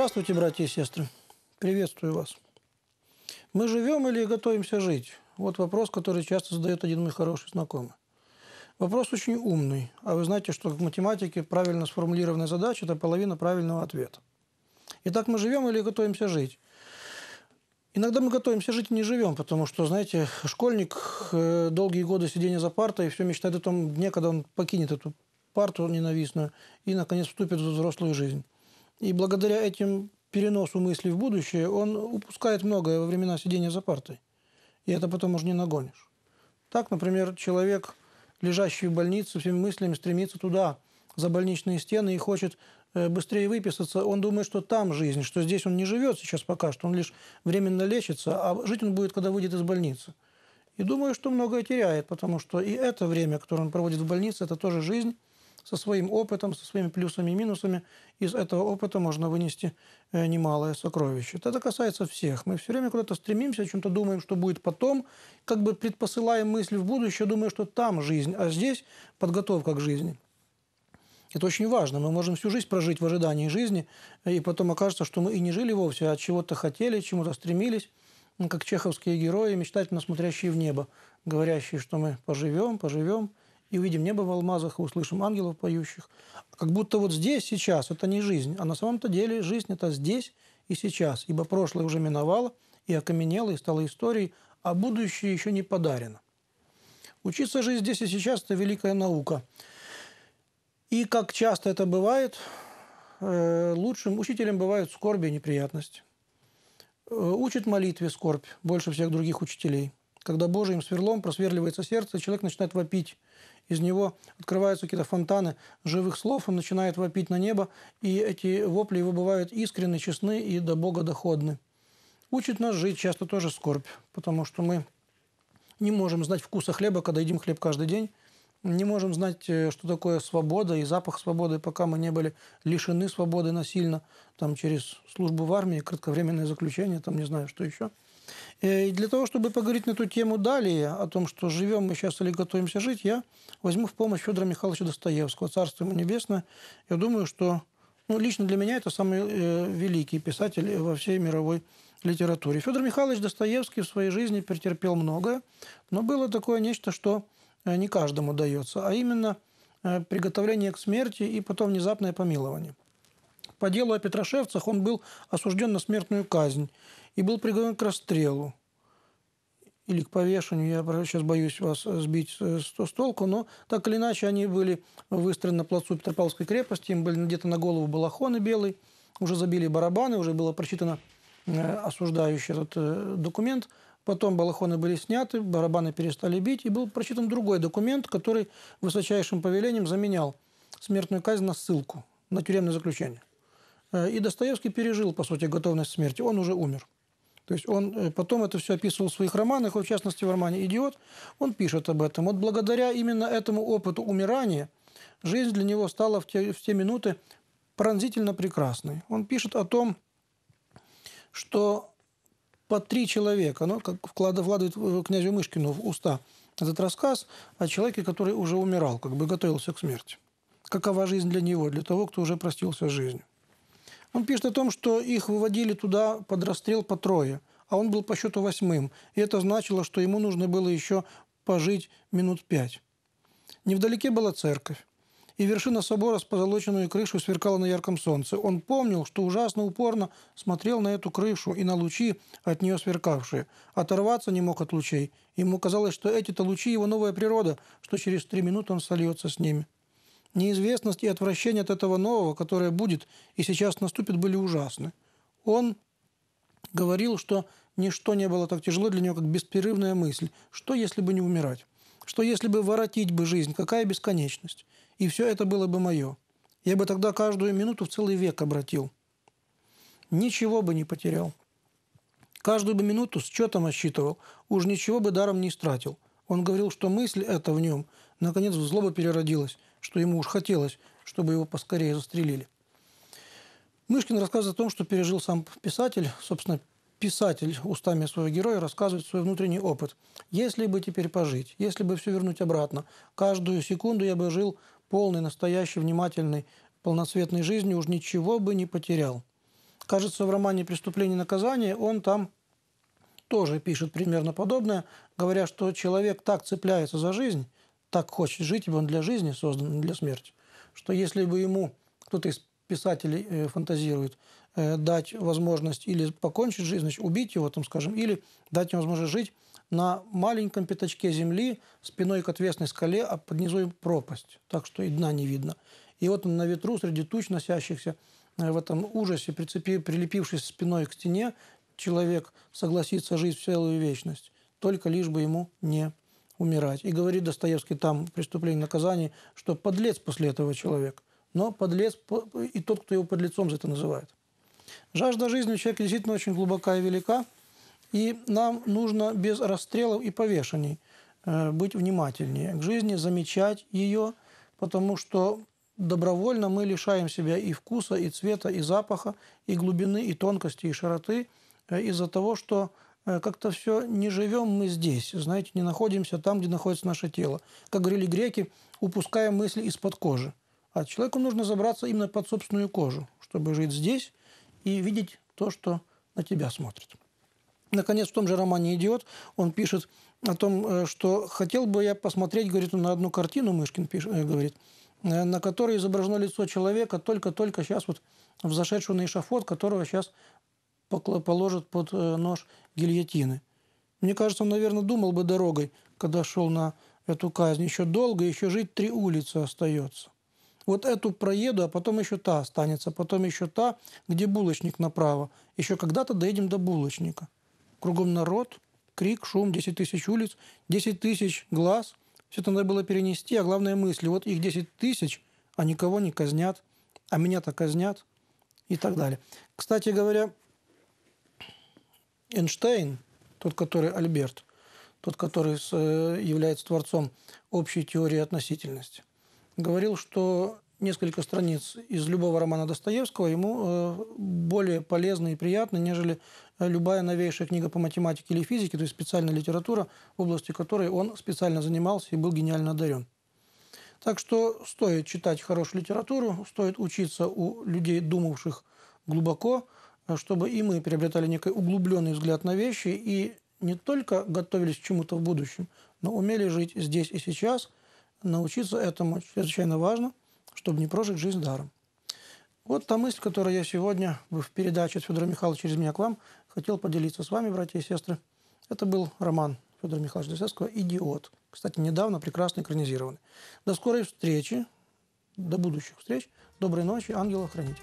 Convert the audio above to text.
Здравствуйте, братья и сестры. Приветствую вас. Мы живем или готовимся жить? Вот вопрос, который часто задает один мой хороший знакомый. Вопрос очень умный. А вы знаете, что в математике правильно сформулированная задача – это половина правильного ответа. Итак, мы живем или готовимся жить? Иногда мы готовимся жить и не живем, потому что, знаете, школьник э, долгие годы сидения за партой и все мечтает о том дне, когда он покинет эту парту ненавистную и, наконец, вступит в взрослую жизнь. И благодаря этим переносу мыслей в будущее он упускает многое во времена сидения за партой. И это потом уже не нагонишь. Так, например, человек, лежащий в больнице, всеми мыслями стремится туда, за больничные стены, и хочет э, быстрее выписаться, он думает, что там жизнь, что здесь он не живет сейчас пока, что он лишь временно лечится, а жить он будет, когда выйдет из больницы. И думаю, что многое теряет, потому что и это время, которое он проводит в больнице, это тоже жизнь, со своим опытом, со своими плюсами и минусами, из этого опыта можно вынести э, немалое сокровище. Это касается всех. Мы все время куда-то стремимся, о чем-то думаем, что будет потом, как бы предпосылаем мысли в будущее, думая, что там жизнь, а здесь подготовка к жизни. Это очень важно. Мы можем всю жизнь прожить в ожидании жизни, и потом окажется, что мы и не жили вовсе, а чего-то хотели, чему-то стремились, как чеховские герои, мечтательно смотрящие в небо, говорящие, что мы поживем, поживем – и увидим небо в алмазах, и услышим ангелов поющих. Как будто вот здесь, сейчас, это не жизнь, а на самом-то деле жизнь – это здесь и сейчас, ибо прошлое уже миновало, и окаменело, и стало историей, а будущее еще не подарено. Учиться жить здесь и сейчас – это великая наука. И, как часто это бывает, э, лучшим учителем бывают скорби и неприятности. Э, Учит молитве скорбь больше всех других учителей – когда Божьим сверлом просверливается сердце, человек начинает вопить. Из него открываются какие-то фонтаны живых слов, он начинает вопить на небо, и эти вопли его бывают искренны, честны и до Бога доходны. Учит нас жить часто тоже скорбь, потому что мы не можем знать вкуса хлеба, когда едим хлеб каждый день, не можем знать, э, что такое свобода и запах свободы, пока мы не были лишены свободы насильно, там, через службу в армии, кратковременное заключение, там, не знаю, что еще – Э, и для того, чтобы поговорить на эту тему далее, о том, что живем мы сейчас или готовимся жить, я возьму в помощь Федора Михайловича Достоевского, «Царство ему небесное». Я думаю, что ну, лично для меня это самый э, великий писатель во всей мировой литературе. Федор Михайлович Достоевский в своей жизни претерпел многое, но было такое нечто, что э, не каждому дается, а именно э, приготовление к смерти и потом внезапное помилование. По делу о Петрошевцах он был осужден на смертную казнь и был приговорен к расстрелу или к повешению, я сейчас боюсь вас э, сбить э, с толку, но так или иначе они были выстроены на плацу Петропавловской крепости, им были надеты на голову балахоны белый, уже забили барабаны, уже было прочитано э, осуждающий этот документ. Потом балахоны были сняты, барабаны перестали бить, и был прочитан другой документ, который высочайшим повелением заменял смертную казнь на ссылку, на тюремное заключение. И Достоевский пережил, по сути, готовность смерти. Он уже умер. То есть он э, потом это все описывал в своих романах, в частности в романе «Идиот», он пишет об этом. Вот благодаря именно этому опыту умирания жизнь для него стала в те, в те минуты пронзительно прекрасной. Он пишет о том, что по три человека, ну, как вкладывает э, князю Мышкину в уста этот рассказ о человеке, который уже умирал, как бы готовился к смерти. Какова жизнь для него, для того, кто уже простился с жизнью. Он пишет о том, что их выводили туда под расстрел по трое, а он был по счету восьмым. И это значило, что ему нужно было еще пожить минут пять. Невдалеке была церковь. И вершина собора с позолоченной крышей сверкала на ярком солнце. Он помнил, что ужасно упорно смотрел на эту крышу и на лучи, от нее сверкавшие. Оторваться не мог от лучей. Ему казалось, что эти-то лучи его новая природа, что через три минуты он сольется с ними. Неизвестность и отвращение от этого нового, которое будет и сейчас наступит, были ужасны. Он говорил, что ничто не было так тяжело для него, как беспрерывная мысль. Что, если бы не умирать? Что, если бы воротить бы жизнь? Какая бесконечность? И все это было бы мое. Я бы тогда каждую минуту в целый век обратил. Ничего бы не потерял. Каждую бы минуту с счетом отсчитывал. Уж ничего бы даром не истратил. Он говорил, что мысль эта в нем наконец в злобу переродилась, что ему уж хотелось, чтобы его поскорее застрелили. Мышкин рассказывает о том, что пережил сам писатель. Собственно, писатель устами своего героя рассказывает свой внутренний опыт. Если бы теперь пожить, если бы все вернуть обратно, каждую секунду я бы жил полной, настоящей, внимательной, полноцветной жизнью, уж ничего бы не потерял. Кажется, в романе «Преступление и наказание» он там тоже пишет примерно подобное, говоря, что человек так цепляется за жизнь, так хочет жить, ибо он для жизни создан, не для смерти, что если бы ему кто-то из писателей э, фантазирует, э, дать возможность или покончить жизнь, значит, убить его, там, скажем, или дать ему возможность жить на маленьком пятачке земли, спиной к отвесной скале, а под низу им пропасть, так что и дна не видно. И вот он на ветру среди туч носящихся, э, в этом ужасе, прицепив, прилепившись спиной к стене, человек согласится жить в целую вечность, только лишь бы ему не умирать. И говорит Достоевский там «Преступление наказание», что подлец после этого человек, но подлец и тот, кто его подлецом за это называет. Жажда жизни у человека действительно очень глубока и велика, и нам нужно без расстрелов и повешений э, быть внимательнее к жизни, замечать ее, потому что добровольно мы лишаем себя и вкуса, и цвета, и запаха, и глубины, и тонкости, и широты – Э, из-за того, что э, как-то все не живем мы здесь, знаете, не находимся там, где находится наше тело. Как говорили греки, упуская мысли из-под кожи. А человеку нужно забраться именно под собственную кожу, чтобы жить здесь и видеть то, что на тебя смотрит. Наконец, в том же романе «Идиот» он пишет о том, э, что хотел бы я посмотреть, говорит, он, на одну картину, Мышкин пишет, говорит, на которой изображено лицо человека, только-только сейчас вот взошедшего на эшафот, которого сейчас положат под э, нож гильотины. Мне кажется, он, наверное, думал бы дорогой, когда шел на эту казнь. Еще долго, еще жить три улицы остается. Вот эту проеду, а потом еще та останется, потом еще та, где булочник направо. Еще когда-то доедем до булочника. Кругом народ, крик, шум, 10 тысяч улиц, 10 тысяч глаз. Все это надо было перенести, а главная мысль: Вот их 10 тысяч, а никого не казнят, а меня-то казнят и так далее. Кстати говоря, Эйнштейн, тот, который Альберт, тот, который э, является творцом общей теории относительности, говорил, что несколько страниц из любого романа Достоевского ему э, более полезны и приятны, нежели любая новейшая книга по математике или физике, то есть специальная литература, в области которой он специально занимался и был гениально одарен. Так что стоит читать хорошую литературу, стоит учиться у людей, думавших глубоко – Э, чтобы и мы приобретали некий углубленный взгляд на вещи и не только готовились к чему-то в будущем, но умели жить здесь и сейчас. Научиться этому чрезвычайно важно, чтобы не прожить жизнь даром. Вот та мысль, которую я сегодня в передаче от Федора Михайловича «Через меня к вам» хотел поделиться с вами, братья и сестры. Это был роман Федора Михайловича Достоевского «Идиот». Кстати, недавно прекрасно экранизированный. До скорой встречи, до будущих встреч. Доброй ночи, ангела хранитель.